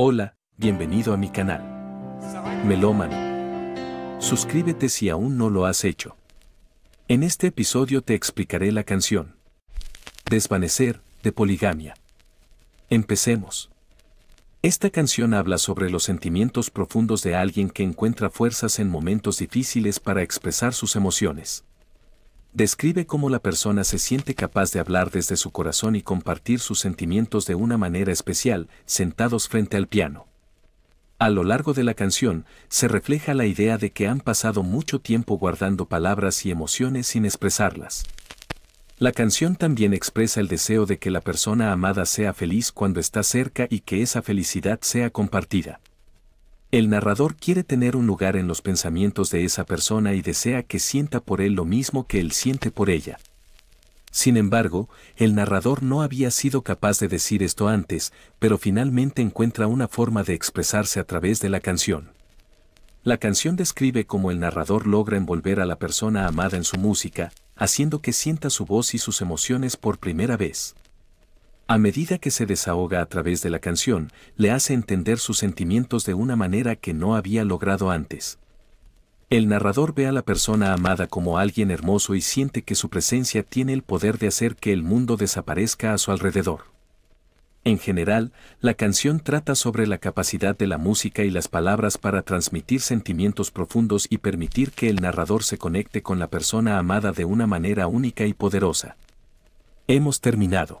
Hola, bienvenido a mi canal. Melómano. Suscríbete si aún no lo has hecho. En este episodio te explicaré la canción Desvanecer de Poligamia. Empecemos. Esta canción habla sobre los sentimientos profundos de alguien que encuentra fuerzas en momentos difíciles para expresar sus emociones describe cómo la persona se siente capaz de hablar desde su corazón y compartir sus sentimientos de una manera especial, sentados frente al piano. A lo largo de la canción, se refleja la idea de que han pasado mucho tiempo guardando palabras y emociones sin expresarlas. La canción también expresa el deseo de que la persona amada sea feliz cuando está cerca y que esa felicidad sea compartida. El narrador quiere tener un lugar en los pensamientos de esa persona y desea que sienta por él lo mismo que él siente por ella. Sin embargo, el narrador no había sido capaz de decir esto antes, pero finalmente encuentra una forma de expresarse a través de la canción. La canción describe cómo el narrador logra envolver a la persona amada en su música, haciendo que sienta su voz y sus emociones por primera vez. A medida que se desahoga a través de la canción, le hace entender sus sentimientos de una manera que no había logrado antes. El narrador ve a la persona amada como alguien hermoso y siente que su presencia tiene el poder de hacer que el mundo desaparezca a su alrededor. En general, la canción trata sobre la capacidad de la música y las palabras para transmitir sentimientos profundos y permitir que el narrador se conecte con la persona amada de una manera única y poderosa. Hemos terminado.